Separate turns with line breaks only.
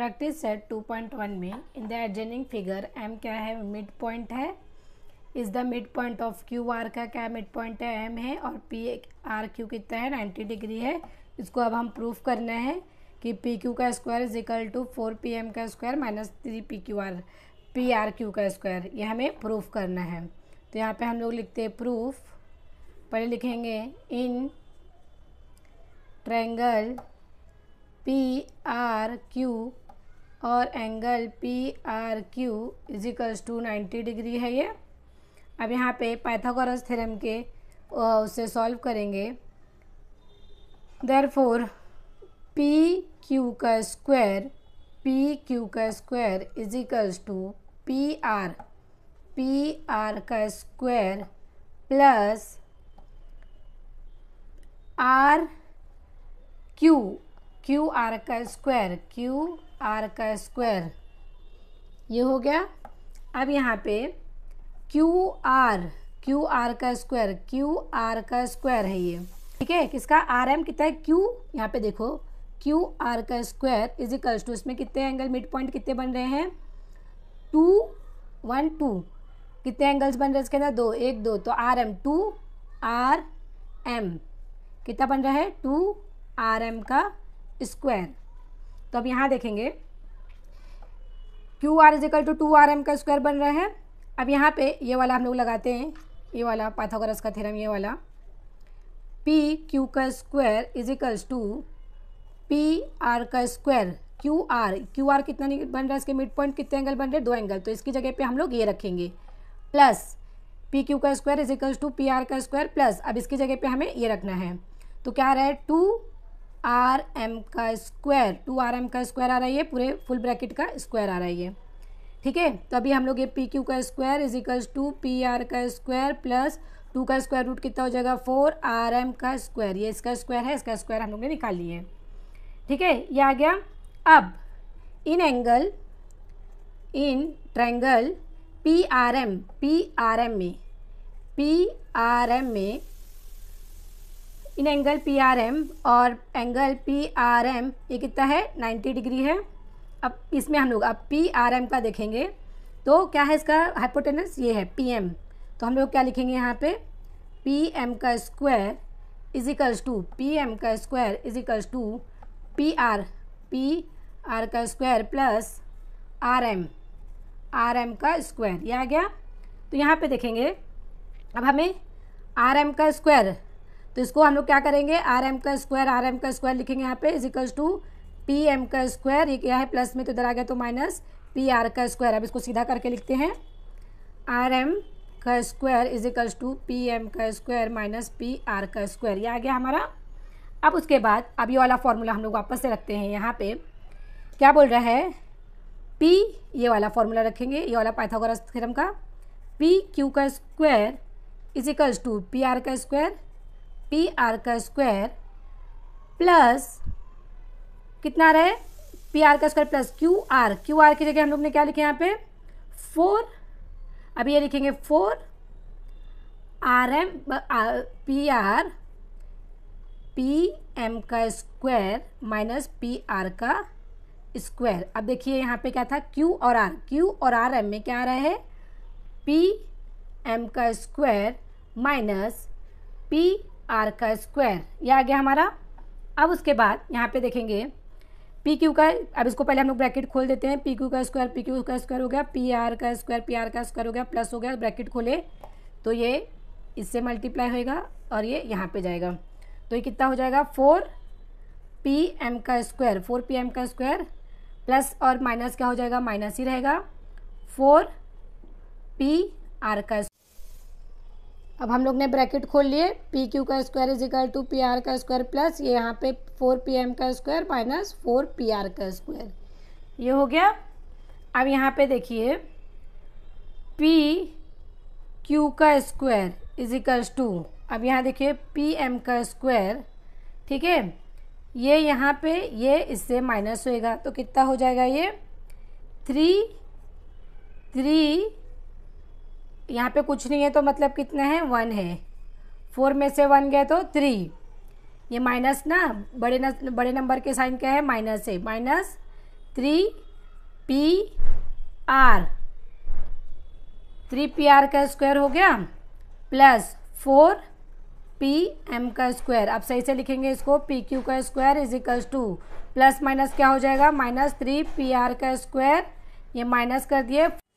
practice set 2.1 में in the adjoining figure M क्या है मिड पॉइंट है is the mid point of Q R का क्या मिड पॉइंट है एम है और पी आर क्यू कितना है नाइन्टी डिग्री है इसको अब हम प्रूफ करना है कि पी क्यू का square is equal to four P M का square minus three P Q R P R Q का स्क्वायर ये हमें प्रूफ करना है तो यहाँ पे हम लोग लिखते हैं प्रूफ पहले लिखेंगे in triangle P R Q और angle P R Q is equals to ninety degree है ये अब यहाँ पे पाइथागोरस थ्योरम के उसे सॉल्व करेंगे देर फोर पी क्यू का स्क्वायर पी क्यू का square is equals to P R P are का square plus R Q Q R का स्क्वायर क्यू आर का स्क्वायर ये हो गया अब यहाँ पे क्यू आर क्यू आर का स्क्वायर क्यू आर का स्क्वायर है ये ठीक है किसका आर एम कितना है क्यू यहाँ पे देखो क्यू आर का स्क्वायर इज इक्वल्स टू इसमें कितने एंगल मिड पॉइंट कितने बन रहे हैं टू वन टू कितने एंगल्स बन रहे हैं इसके अंदर दो एक दो तो R M two R M कितना बन रहा है टू आर एम का स्क्वायर तो अब यहाँ देखेंगे Q R is equal to two R M का स्क्वायर बन रहा है अब यहाँ पे ये वाला हम लोग लगाते हैं ये वाला पाथागोरस का थ्योरम ये वाला पी क्यू का square is equals to P R का square Q R Q R कितना बन रहा है इसके मिड पॉइंट कितने एंगल बन रहे दो एंगल तो इसकी जगह पे हम लोग ये रखेंगे प्लस पी क्यू का square is equals to P R का स्क्वायर प्लस अब इसकी जगह पे हमें ये रखना है तो क्या आ रहा है टू आर एम का स्क्वायर टू आर एम का स्क्वायर आ रहा है ये पूरे फुल ब्रैकेट का स्क्वायर आ रहा है ये ठीक है तो अभी हम लोग ये पी क्यू का square is two P R का स्क्वायर प्लस टू का स्क्वायर रूट कितना हो जाएगा फोर आर एम का स्क्वायर ये इसका स्क्वायर है इसका स्क्वायर हम लोग ने निकाल लिए ठीक है ये आ गया अब in angle in triangle P R M P R M में पी आर एम में in angle P R M और एंगल पी आर एम ये कितना है नाइन्टी डिग्री है अब इसमें हम लोग अब पी आर एम का देखेंगे तो क्या है इसका हाइपोटेनस ये है पी एम तो हम लोग क्या लिखेंगे यहाँ पे पी एम का square is equals to P M का square is equals to P R P are का square plus R M R M का स्क्वायर ये आ गया तो यहाँ पे देखेंगे अब हमें आर एम का स्क्वायर तो इसको हम लोग क्या करेंगे आर एम का स्क्वायर आर एम का स्क्वायर लिखेंगे यहाँ पे इजिकल्स टू पी एम का स्क्वायर ये क्या है प्लस में तो इधर आ गया तो माइनस पी आर का स्क्वायर अब इसको सीधा करके लिखते हैं आर एम का square is equals to P M का स्क्वायर माइनस पी आर का स्क्वायर ये आ गया हमारा अब उसके बाद अब ये वाला फार्मूला हम लोग वापस से रखते हैं यहाँ पे क्या बोल रहा है पी ये वाला फार्मूला रखेंगे ये वाला पाइथागोरस थ्योरम का पी क्यू का square is equals to P R का स्क्वायर पी आर का स्क्वायर प्लस कितना रहे पी आर का square plus Q R Q R की जगह हम लोग ने क्या लिखे यहाँ पे फोर अब ये लिखेंगे four R M P R P M का स्क्वायर माइनस पी आर का स्क्वायर अब देखिए यहाँ पे क्या था क्यू और आर क्यू और आर एम में क्या आ रहा है पी एम का स्क्वायर माइनस पी आर का स्क्वायर यह आ गया हमारा अब उसके बाद यहाँ पे देखेंगे पी क्यू का अब इसको पहले हम लोग ब्रैकेट खोल देते हैं पी क्यू का स्क्वायर पी क्यू का स्क्वायर हो गया पी आर का स्क्वायर पी आर का स्क्वायर हो गया प्लस हो गया ब्रैकेट खोले तो ये इससे मल्टीप्लाई होएगा और ये यहाँ पे जाएगा तो ये कितना हो जाएगा फोर पी एम का स्क्वायर फोर पी एम का स्क्वायर प्लस और माइनस क्या हो जाएगा माइनस ही रहेगा फोर पी आर का अब हम लोग ने ब्रैकेट खोल लिए पी क्यू का square is equal to P R का स्क्वायर प्लस ये यहाँ पे फोर पी एम का square minus four p are का स्क्वायर ये हो गया अब यहाँ पे देखिए पी क्यू का स्क्वायर इज इक्वल टू अब यहाँ देखिए पी एम का स्क्वायर ठीक है ये यहाँ पे ये इससे माइनस होएगा तो कितना हो जाएगा ये थ्री थ्री यहाँ पे कुछ नहीं है तो मतलब कितना है वन है फोर में से वन गया तो थ्री ये माइनस ना बड़े न बड़े नंबर के साइन क्या है माइनस है minus three p r three p are का स्क्वायर हो गया प्लस फोर पी एम का स्क्वायर आप सही से लिखेंगे इसको पी क्यू का square is two plus minus क्या हो जाएगा माइनस थ्री पी आर का स्क्वायर ये माइनस कर दिए